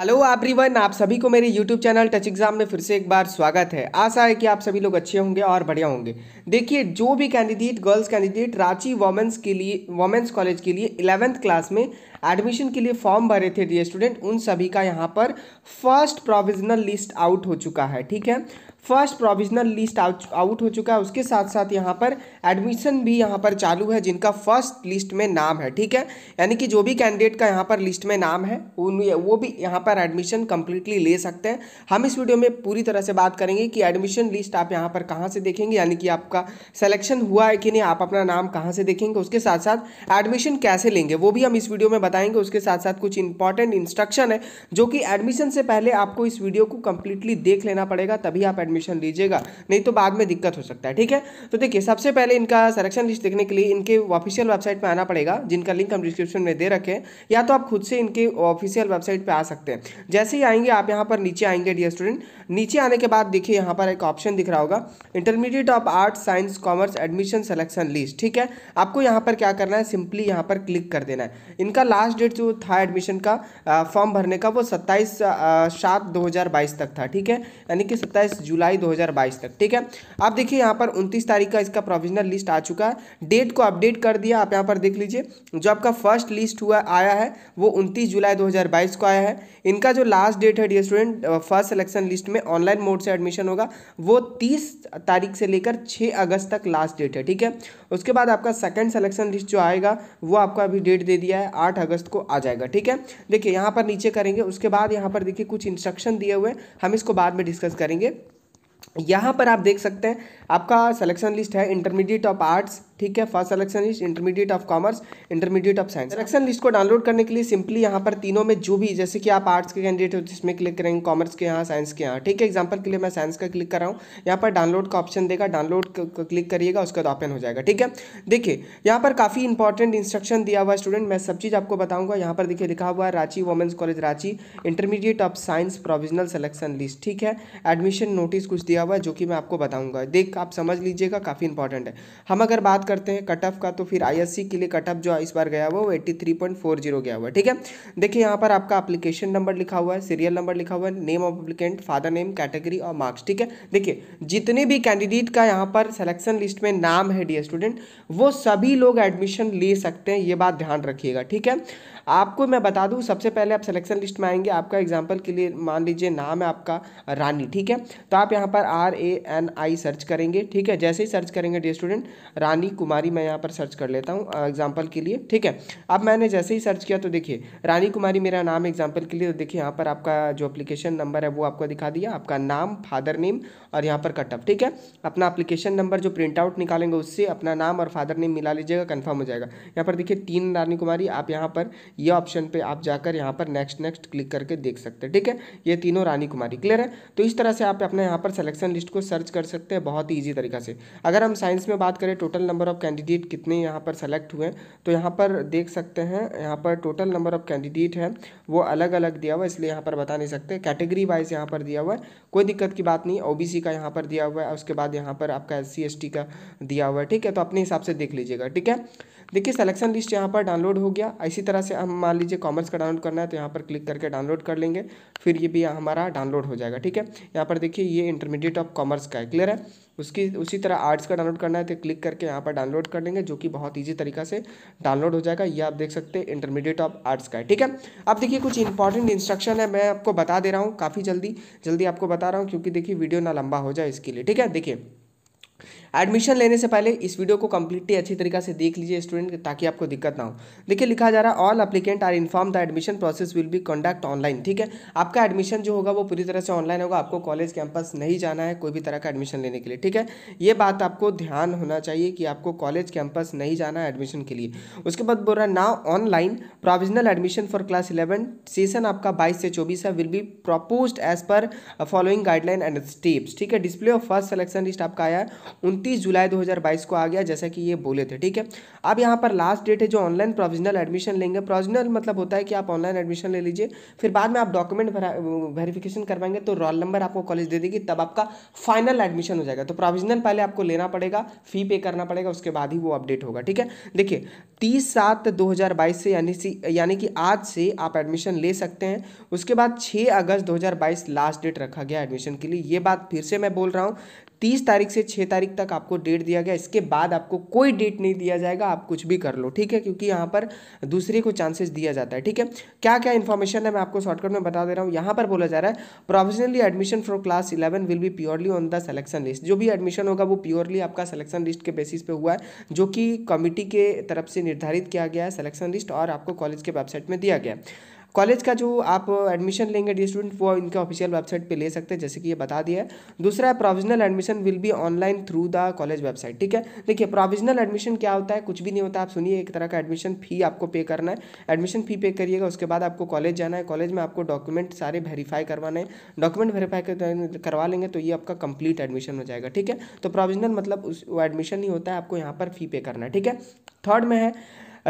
Hello everyone आप सभी को मेरे यूट्यूब चैनल टच एग्जाम में फिर से एक बार स्वागत है आशा है कि आप सभी लोग अच्छे होंगे और बढ़िया होंगे देखिए जो भी candidate girls candidate Ranchi women's के लिए वोमेंस कॉलेज के लिए इलेवेंथ क्लास में एडमिशन के लिए फॉर्म भरे थे डी स्टूडेंट उन सभी का यहाँ पर फर्स्ट प्रोविजनल लिस्ट आउट हो चुका है ठीक है फर्स्ट प्रोविजनल लिस्ट आउट हो चुका है उसके साथ साथ यहाँ पर एडमिशन भी यहाँ पर चालू है जिनका फर्स्ट लिस्ट में नाम है ठीक है यानी कि जो भी कैंडिडेट का यहाँ पर लिस्ट में नाम है उन वो भी यहाँ पर एडमिशन कम्प्लीटली ले सकते हैं हम इस वीडियो में पूरी तरह से बात करेंगे कि एडमिशन लिस्ट आप यहाँ पर कहाँ से देखेंगे यानी कि आपका सिलेक्शन हुआ है कि नहीं आप अपना नाम कहाँ से देखेंगे उसके साथ साथ एडमिशन कैसे लेंगे वो भी हम इस वीडियो में बताएंगे उसके साथ साथ कुछ इंपॉर्टेंट इंस्ट्रक्शन है जो कि एडमिशन से पहले आपको इस वीडियो को कम्प्लीटली देख लेना पड़ेगा तभी आप एडमिशन एडमिशन लीजिएगा नहीं तो बाद में दिक्कत हो सकता है ठीक है तो देखिए सबसे पहले इनका सिलेक्शन लिस्ट देखने के लिए इनके ऑफिशियल वेबसाइट पर आना पड़ेगा जिनका लिंक हम डिस्क्रिप्शन में दे रखें या तो आप खुद से इनके ऑफिशियल वेबसाइट पर आ सकते हैं जैसे ही आएंगे आप यहाँ पर नीचे आएंगे डी स्टूडेंट नीचे आने के बाद देखिए यहाँ पर एक ऑप्शन दिख रहा होगा intermediate of arts science commerce admission selection list ठीक है आपको यहाँ पर क्या करना है सिंपली यहाँ पर क्लिक कर देना है इनका लास्ट डेट जो था एडमिशन का फॉर्म भरने का वो सत्ताईस सात दो तक था ठीक है यानी कि सत्ताईस जुलाई जुलाई 2022 तक ठीक है आप देखिए यहाँ पर 29 तारीख का इसका प्रोविजनल लिस्ट आ चुका है डेट को अपडेट कर दिया आप यहाँ पर देख लीजिए जो आपका फर्स्ट लिस्ट हुआ आया है वो 29 जुलाई 2022 को आया है इनका जो लास्ट डेट है the student first selection list में ऑनलाइन मोड से एडमिशन होगा वो तीस तारीख से लेकर छः अगस्त तक लास्ट डेट है ठीक है उसके बाद आपका सेकेंड सेलेक्शन लिस्ट जो आएगा वो आपको अभी डेट दे दिया है आठ अगस्त को आ जाएगा ठीक है देखिए यहाँ पर नीचे करेंगे उसके बाद यहाँ पर देखिए कुछ इंस्ट्रक्शन दिए हुए हम इसको बाद में डिस्कस करेंगे यहाँ पर आप देख सकते हैं आपका सिलेक्शन लिस्ट है इंटरमीडिएट ऑफ आर्ट्स ठीक है first selection list intermediate of commerce intermediate of science selection list को डाउनलोड करने के लिए सिंपली यहाँ पर तीनों में जो भी जैसे कि आप आर्ट्स के कैंडिडेट हो जिसमें क्लिक करेंगे कॉमर्स के यहाँ साइंस के यहाँ ठीक है एग्जाम्पल के लिए मैं साइंस का क्लिक कर रहा हूँ यहाँ पर डाउनलोड का ऑप्शन देगा डाउनलोड क्लिक करिएगा उसके बाद ओपन हो जाएगा ठीक है देखिए यहाँ पर काफ़ी इंपॉर्टेंट इंस्ट्रक्शन दिया हुआ स्टूडेंट मैं सब चीज़ आपको बताऊँगा यहाँ पर देखिए लिखा हुआ है Ranchi women's college Ranchi intermediate of science provisional selection list ठीक है एडमिशन नोटिस कुछ दिया हुआ है जो कि मैं आपको बताऊँगा देख आप समझ लीजिएगा काफ़ी इंपॉर्टेंट है हम अगर बात करते हैं कट ऑफ का तो फिर आई के लिए कट ऑफ जो इस बार गया हुआ वो eighty three point four zero गया हुआ ठीक है देखिए यहाँ पर आपका अप्लीकेशन नंबर लिखा हुआ है सीरियल नंबर लिखा हुआ है name of applicant father name category और मार्क्स ठीक है देखिए जितने भी कैंडिडेट का यहाँ पर सिलेक्शन लिस्ट में नाम है डी स्टूडेंट वो सभी लोग एडमिशन ले सकते हैं ये बात ध्यान रखिएगा ठीक है आपको मैं बता दूँ सबसे पहले आप सिलेक्शन लिस्ट में आएंगे आपका एग्जाम्पल के लिए मान लीजिए नाम है आपका रानी ठीक है तो आप यहाँ पर R A N I search करेंगे ठीक है जैसे ही सर्च करेंगे डे स्टूडेंट रानी कुमारी मैं यहाँ पर सर्च कर लेता हूँ एग्जाम्पल के लिए ठीक है अब मैंने जैसे ही सर्च किया तो देखिए रानी कुमारी मेरा नाम एग्जाम्पल के लिए तो देखिए यहाँ पर आपका जो अप्लीकेशन नंबर है वो आपको दिखा दिया आपका नाम फादर नेम और यहाँ पर कटअप ठीक है अपना अप्लीकेशन नंबर जो प्रिंट आउट निकालेंगे उससे अपना नाम और फादर नेम मिला लीजिएगा कन्फर्म हो जाएगा यहाँ पर देखिए तीन रानी कुमारी आप यहाँ पर ये ऑप्शन पे आप जाकर यहाँ पर नेक्स्ट नेक्स्ट क्लिक करके देख सकते हैं ठीक है ये तीनों रानी कुमारी क्लियर है तो इस तरह से आप अपने यहाँ पर सिलेक्शन लिस्ट को सर्च कर सकते हैं बहुत ही ईजी तरीका से अगर हम साइंस में बात करें टोटल नंबर ऑफ कैंडिडेट कितने यहाँ पर सेलेक्ट हुए तो यहाँ पर देख सकते हैं यहाँ पर टोटल नंबर ऑफ कैंडिडेट है वो अलग अलग दिया हुआ है इसलिए यहाँ पर बता नहीं सकते कैटेगरी वाइज यहाँ पर दिया हुआ है कोई दिक्कत की बात नहीं ओबीसी का यहाँ पर दिया हुआ है उसके बाद यहाँ पर आपका एस सी का दिया हुआ है ठीक है तो अपने हिसाब से देख लीजिएगा ठीक है देखिए सिलेक्शन लिस्ट यहाँ पर डाउनलोड हो गया इसी तरह से हम हम मान लीजिए कॉमर्स का डाउनलोड करना है तो यहाँ पर क्लिक करके डाउनलोड कर लेंगे फिर ये भी हमारा डाउनलोड हो जाएगा ठीक है यहाँ पर देखिए ये इंटरमीडिएट ऑफ कॉमर्स का है क्लियर है उसकी उसी तरह आर्ट्स का डाउनलोड करना है तो क्लिक करके यहाँ पर डाउनलोड कर लेंगे जो कि बहुत ईजी तरीका से डाउनलोड हो जाएगा ये आप देख सकते हैं इंटरमीडिएट ऑफ आर्ट्स का है ठीक है अब देखिए कुछ इंपॉर्टेंट इंस्ट्रक्शन है मैं आपको बता दे रहा हूँ काफ़ी जल्दी जल्दी आपको बता रहा हूँ क्योंकि देखिए वीडियो ना लंबा हो जाए इसके लिए ठीक है देखिए एडमिशन लेने से पहले इस वीडियो को कम्प्लीटली अच्छी तरीके से देख लीजिए स्टूडेंट ताकि आपको दिक्कत ना हो देखिए लिखा जा रहा है all applicant are inform the admission process will be conduct online ठीक है आपका एडमिशन जो होगा वो पूरी तरह से ऑनलाइन होगा आपको कॉलेज कैंपस नहीं जाना है कोई भी तरह का एडमिशन लेने के लिए ठीक है ये बात आपको ध्यान होना चाहिए कि आपको कॉलेज कैंपस नहीं जाना है एडमिशन के लिए उसके बाद बोल रहा है ना online provisional admission for class eleven session आपका बाईस से चौबीस है will be propose as per following guideline and steps ठीक है display of first selection list आपका आया है उनतीस जुलाई 2022 को आ गया जैसा कि ये बोले थे ठीक है अब यहाँ पर लास्ट डेट है जो ऑनलाइन प्रोविजनल एडमिशन लेंगे प्रोविजनल मतलब होता है कि आप ऑनलाइन एडमिशन ले लीजिए फिर बाद में आप डॉक्यूमेंट वेरिफिकेशन करवाएंगे तो रोल नंबर आपको कॉलेज दे देगी तब आपका फाइनल एडमिशन हो जाएगा तो प्रोविजनल पहले आपको लेना पड़ेगा फी पे करना पड़ेगा उसके बाद ही वो अपडेट होगा ठीक है देखिए तीस सात दो हज़ार बाईस से यानी यानी कि आज से आप एडमिशन ले सकते हैं उसके बाद छः अगस्त दो हज़ार बाईस लास्ट डेट रखा गया एडमिशन के लिए ये बात फिर से मैं बोल रहा हूँ तीस तारीख से छः तारीख तक आपको डेट दिया गया इसके बाद आपको कोई डेट नहीं दिया जाएगा आप कुछ भी कर लो ठीक है क्योंकि यहाँ पर दूसरे को चांसेस दिया जाता है ठीक है क्या क्या इन्फॉर्मेशन है मैं आपको शॉर्टकट में बता दे रहा हूँ यहाँ पर बोला जा रहा है professionally admission for class eleven will be purely on the selection list जो भी एडमिशन होगा वो प्योरली आपका सेलेक्शन लिस्ट के बेसिस पे हुआ है जो कि कमिटी के तरफ से निर्धारित किया गया है सिलेक्शन लिस्ट और आपको कॉलेज के वेबसाइट में दिया गया कॉलेज का जो आप एडमिशन लेंगे डी स्टूडेंट वो इनके ऑफिशियल वेबसाइट पे ले सकते हैं जैसे कि ये बता दिया है दूसरा है provisional admission will be online through the college website ठीक है देखिए प्रोविजनल एडमिशन क्या होता है कुछ भी नहीं होता आप सुनिए एक तरह का एडमिशन फ़ी आपको पे करना है एडमिशन फ़ी पे करिएगा उसके बाद आपको कॉलेज जाना है कॉलेज में आपको डॉक्यूमेंट सारे वेरीफाई करवाना है डॉक्यूमेंट वेरीफाई करवा लेंगे तो ये आपका कंप्लीट एडमिशन हो जाएगा ठीक है तो प्रोविजनल मतलब उस एडमिशन ही होता है आपको यहाँ पर फ़ी पे करना है ठीक है थर्ड में है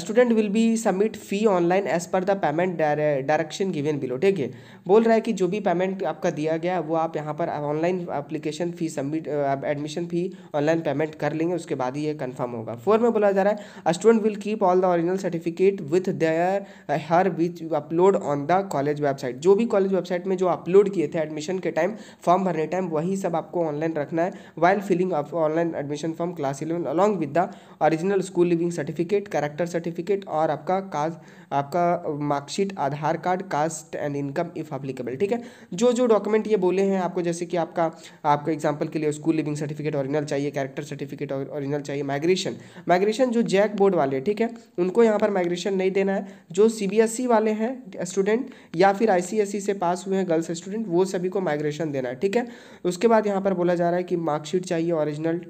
student will be submit fee online as per the payment direction given below ठीक है बोल रहा है कि जो भी पेमेंट आपका दिया गया वो आप यहाँ पर online application fee submit admission fee online payment कर लेंगे उसके बाद ही ये कन्फर्म होगा फोर में बोला जा रहा है student will keep all the original certificate with their her which upload on the college website जो भी कॉलेज वेबसाइट में जो अपलोड किए थे एडमिशन के टाइम फॉर्म भरने टाइम वही सब आपको ऑनलाइन रखना है while filling of online admission form class eleven along with the original school leaving certificate character certificate certificate और आपका कास्ट आपका marksheet Aadhaar card caste and income if applicable ठीक है जो जो डॉक्यूमेंट ये बोले हैं आपको जैसे कि आपका आपको एग्जाम्पल के लिए स्कूल लिविंग सर्टिफिकेट ओरिजिनल चाहिए कैरेक्टर सर्टिफिकेट ओरिजिनल चाहिए माइग्रेशन माइग्रेशन जो जैक बोर्ड वाले ठीक है उनको यहाँ पर माइग्रेशन नहीं देना है जो सी e वाले हैं स्टूडेंट या फिर आई e से पास हुए हैं गर्ल्स स्टूडेंट वो सभी को माइग्रेशन देना है ठीक है उसके बाद यहाँ पर बोला जा रहा है कि मार्कशीट चाहिए ऑरिजिनल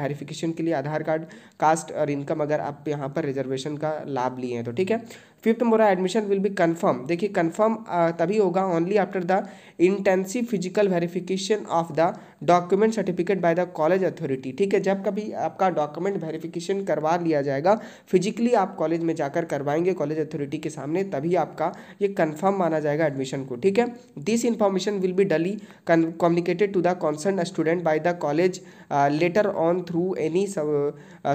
वेरिफिकेशन के लिए आधार कार्ड कास्ट और इनकम अगर आप यहाँ पर रिजर्वेशन का लाभ लिए हैं तो ठीक है फिफ्थ नंबर है एडमिशन विल बी कन्फर्म देखिए कन्फर्म तभी होगा only after the intensive physical verification of the document certificate by the college authority ठीक है जब कभी आपका डॉक्यूमेंट वेरिफिकेशन करवा लिया जाएगा फिजिकली आप कॉलेज में जाकर करवाएंगे कॉलेज अथॉरिटी के सामने तभी आपका ये कन्फर्म माना जाएगा एडमिशन को ठीक है this information will be duly communicated to the concern student by the college letter on through any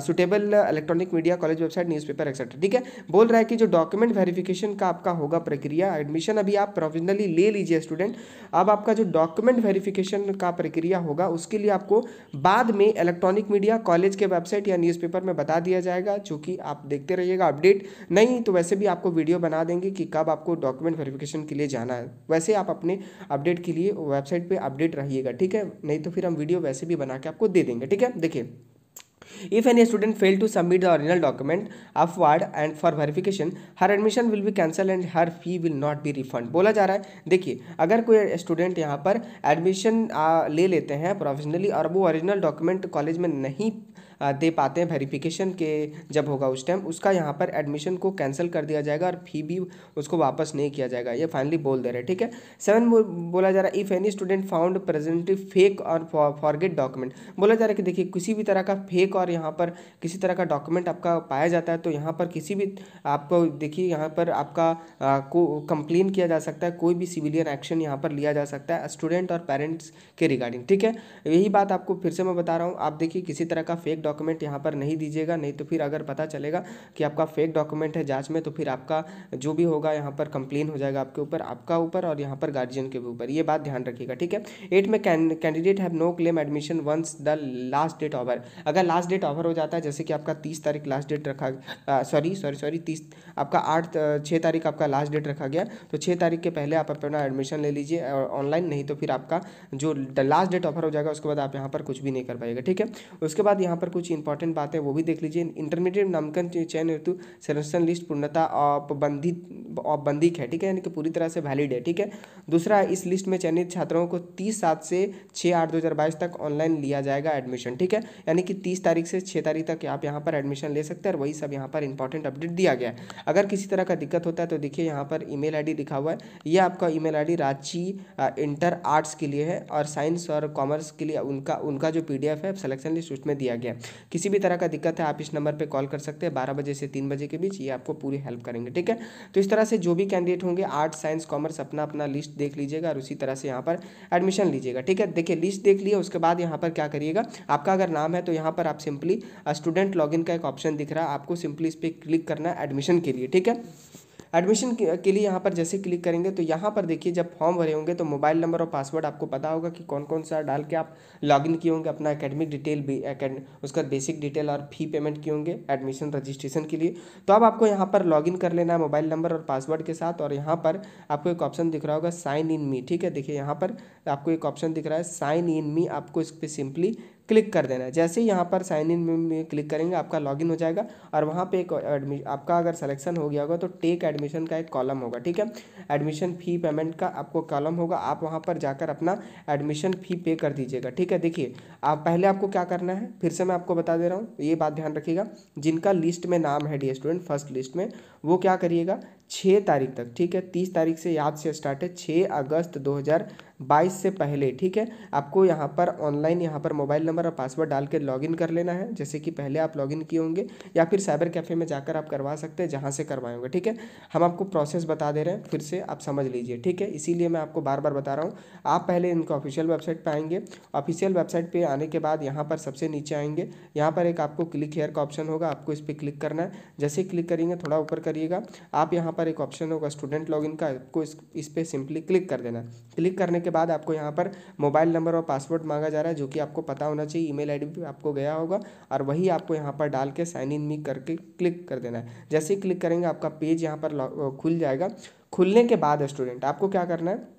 suitable electronic media college website newspaper etcetera ठीक है बोल रहा है कि जो डॉक्यूमेंट डॉक्यूमेंट वेरिफिकेशन का आपका होगा प्रक्रिया एडमिशन अभी आप प्रोविजनली ले लीजिए स्टूडेंट अब आपका जो डॉक्यूमेंट वेरिफिकेशन का प्रक्रिया होगा उसके लिए आपको बाद में इलेक्ट्रॉनिक मीडिया कॉलेज के वेबसाइट या न्यूज़पेपर में बता दिया जाएगा जो कि आप देखते रहिएगा अपडेट नहीं तो वैसे भी आपको वीडियो बना देंगे कि कब आपको डॉक्यूमेंट वेरिफिकेशन के लिए जाना है वैसे आप अपने अपडेट के लिए वेबसाइट पर अपडेट रहिएगा ठीक है नहीं तो फिर हम वीडियो वैसे भी बना के आपको दे देंगे ठीक है देखिए If any student fail to submit the original document upward and for verification, her admission will be cancelled and her fee will not be refund. बोला जा रहा है देखिए अगर कोई स्टूडेंट यहाँ पर एडमिशन ले लेते हैं प्रोफेशनली और वो ओरिजिनल डॉक्यूमेंट कॉलेज में नहीं दे पाते हैं वेरिफिकेशन के जब होगा उस टाइम उसका यहाँ पर एडमिशन को कैंसिल कर दिया जाएगा और फी भी उसको वापस नहीं किया जाएगा ये फाइनली बोल दे रहे हैं ठीक है सेवन बोला जा रहा है if any student found presenting fake और फॉरगेट डॉक्यूमेंट बोला जा रहा है कि देखिए किसी भी तरह का फेक और यहाँ पर किसी तरह का डॉक्यूमेंट आपका पाया जाता है तो यहाँ पर किसी भी आपको देखिए यहाँ पर आपका को कंप्लेन किया जा सकता है कोई भी सिविलियन एक्शन यहाँ पर लिया जा सकता है स्टूडेंट और पेरेंट्स के रिगार्डिंग ठीक है यही बात आपको फिर से मैं बता रहा हूँ आप देखिए किसी तरह का फेक डॉक्यूमेंट यहाँ पर नहीं दीजिएगा नहीं तो फिर अगर पता चलेगा कि आपका फेक डॉक्यूमेंट है जाँच में तो फिर आपका जो भी होगा यहाँ पर कंप्लेन हो जाएगा आपके ऊपर आपका ऊपर और यहाँ पर गार्जियन के ऊपर ये बात ध्यान रखिएगा ठीक है एट में candidate have no claim admission once the last date over अगर लास्ट डेट ऑफर हो जाता है जैसे कि आपका तीस तारीख लास्ट डेट रखा सॉरी सॉरी सॉरी तीस आपका आठ छः तारीख आपका लास्ट डेट रखा गया तो छः तारीख के पहले आप अपना एडमिशन ले लीजिए और ऑनलाइन नहीं तो फिर आपका जो लास्ट डेट ऑफर हो जाएगा उसके बाद आप यहाँ पर कुछ भी नहीं कर पाएगा ठीक है उसके बाद यहाँ पर कुछ कुछ इंपॉर्टेंट बात है वो भी देख लीजिए इंटरमीडिएट नामकन चयन हेतु सिलेक्शन लिस्ट पूर्णता औपबंधित औपबंधिक है ठीक है यानी कि पूरी तरह से वैलिड है ठीक है दूसरा इस लिस्ट में चयनित छात्रों को तीस सात से छः आठ दो हज़ार बाईस तक ऑनलाइन लिया जाएगा एडमिशन ठीक है यानी कि तीस तारीख से छः तारीख तक आप यहाँ पर एडमिशन ले सकते हैं और वही सब यहाँ पर इंपॉर्टेंट अपडेट दिया गया है अगर किसी तरह का दिक्कत होता है तो देखिए यहाँ पर ई मेल लिखा हुआ है यह आपका email Ranchi inter arts के लिए है और साइंस और कॉमर्स के लिए उनका उनका जो पीडीएफ है सिलेक्शन लिस्ट उसमें दिया गया किसी भी तरह का दिक्कत है आप इस नंबर पर कॉल कर सकते हैं बारह बजे से तीन बजे के बीच ये आपको पूरी हेल्प करेंगे ठीक है तो इस तरह से जो भी कैंडिडेट होंगे आर्ट्स साइंस कॉमर्स अपना अपना लिस्ट देख लीजिएगा और उसी तरह से यहाँ पर एडमिशन लीजिएगा ठीक है देखिए लिस्ट देख लिया उसके बाद यहाँ पर क्या करिएगा आपका अगर नाम है तो यहाँ पर आप सिंपली स्टूडेंट लॉगिन का एक ऑप्शन दिख रहा है आपको सिंपली इस पर क्लिक करना है एडमिशन के लिए ठीक है एडमिशन के लिए यहाँ पर जैसे क्लिक करेंगे तो यहाँ पर देखिए जब फॉर्म भरे होंगे तो मोबाइल नंबर और पासवर्ड आपको पता होगा कि कौन कौन सा डाल के आप लॉगिन किए होंगे अपना एकेडमिक डिटेल भी उसका बेसिक डिटेल और फी पेमेंट किए होंगे एडमिशन रजिस्ट्रेशन के लिए तो अब आपको यहाँ पर लॉगिन कर लेना है मोबाइल नंबर और पासवर्ड के साथ और यहाँ पर आपको एक ऑप्शन दिख रहा होगा साइन इन मी ठीक है देखिए यहाँ पर आपको एक ऑप्शन दिख रहा है साइन इन मी आपको इस पर सिंपली क्लिक कर देना है जैसे ही यहाँ पर साइन इन में क्लिक करेंगे आपका लॉगिन हो जाएगा और वहाँ पे एक एडमि आपका अगर सिलेक्शन हो गया होगा तो टेक एडमिशन का एक कॉलम होगा ठीक है एडमिशन फ़ी पेमेंट का आपको कॉलम होगा आप वहाँ पर जाकर अपना एडमिशन फ़ी पे कर दीजिएगा ठीक है देखिए आप पहले आपको क्या करना है फिर से मैं आपको बता दे रहा हूँ ये बात ध्यान रखिएगा जिनका लिस्ट में नाम है डी स्टूडेंट फर्स्ट लिस्ट में वो क्या करिएगा छः तारीख तक ठीक है तीस तारीख से याद से स्टार्ट है छः अगस्त 2022 से पहले ठीक है आपको यहाँ पर ऑनलाइन यहाँ पर मोबाइल नंबर और पासवर्ड डाल के लॉगिन कर लेना है जैसे कि पहले आप लॉगिन किए होंगे या फिर साइबर कैफ़े में जाकर आप करवा सकते हैं जहाँ से करवाए होंगे ठीक है हम आपको प्रोसेस बता दे रहे हैं फिर से आप समझ लीजिए ठीक है इसीलिए मैं आपको बार बार बता रहा हूँ आप पहले इनको ऑफिशियल वेबसाइट पर आएंगे ऑफिशियल वेबसाइट पर आने के बाद यहाँ पर सबसे नीचे आएंगे यहाँ पर एक आपको क्लिक हेयर का ऑप्शन होगा आपको इस पर क्लिक करना है जैसे क्लिक करेंगे थोड़ा ऊपर करिएगा आप यहाँ पर पर एक ऑप्शन होगा स्टूडेंट लॉगिन का आपको इस इस पर सिंपली क्लिक कर देना क्लिक करने के बाद आपको यहाँ पर मोबाइल नंबर और पासवर्ड मांगा जा रहा है जो कि आपको पता होना चाहिए ईमेल आईडी भी आपको गया होगा और वही आपको यहाँ पर डाल के साइन इन मी करके क्लिक कर देना है जैसे ही क्लिक करेंगे आपका पेज यहाँ पर खुल जाएगा खुलने के बाद स्टूडेंट आपको क्या करना है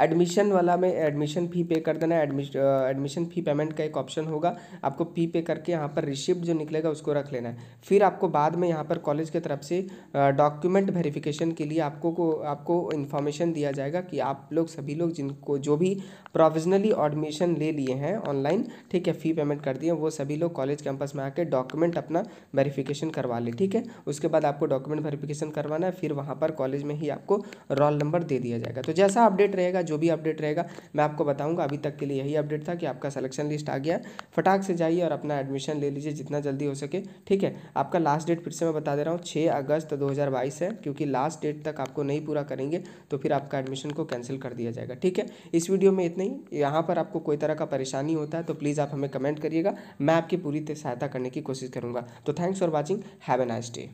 एडमिशन वाला में एडमिशन फ़ी पे कर देना एडमिश एडमिशन फ़ी पेमेंट का एक ऑप्शन होगा आपको फ़ी पे करके यहाँ पर रिसिप्ट जो निकलेगा उसको रख लेना है फिर आपको बाद में यहाँ पर कॉलेज की तरफ से डॉक्यूमेंट वेरिफिकेशन के लिए आपको को आपको इन्फॉर्मेशन दिया जाएगा कि आप लोग सभी लोग जिनको जो भी प्रोविजनली एडमिशन ले लिए हैं ऑनलाइन ठीक है फ़ी पेमेंट कर दिए वो सभी लोग कॉलेज कैंपस में आकर डॉक्यूमेंट अपना वेरीफिकेशन करवा लें ठीक है उसके बाद आपको डॉक्यूमेंट वेरीफिकेशन करवाना है फिर वहाँ पर कॉलेज में ही आपको रोल नंबर दे दिया जाएगा तो जैसा अपडेट रहेगा रहेगा जो भी अपडेट रहेगा मैं आपको बताऊँगा अभी तक के लिए यही अपडेट था कि आपका सलेक्शन लिस्ट आ गया फटाक से जाइए और अपना एडमिशन ले लीजिए जितना जल्दी हो सके ठीक है आपका लास्ट डेट फिर से मैं बता दे रहा हूँ छः अगस्त दो है क्योंकि लास्ट डेट तक आपको नहीं पूरा करेंगे तो फिर आपका एडमिशन को कैंसिल कर दिया जाएगा ठीक है इस वीडियो में इतना ही यहाँ पर आपको कोई तरह का परेशानी होता है तो प्लीज़ आप हमें कमेंट करिएगा मैं आपकी पूरी सहायता करने की कोशिश करूँगा तो thanks for watching have a nice day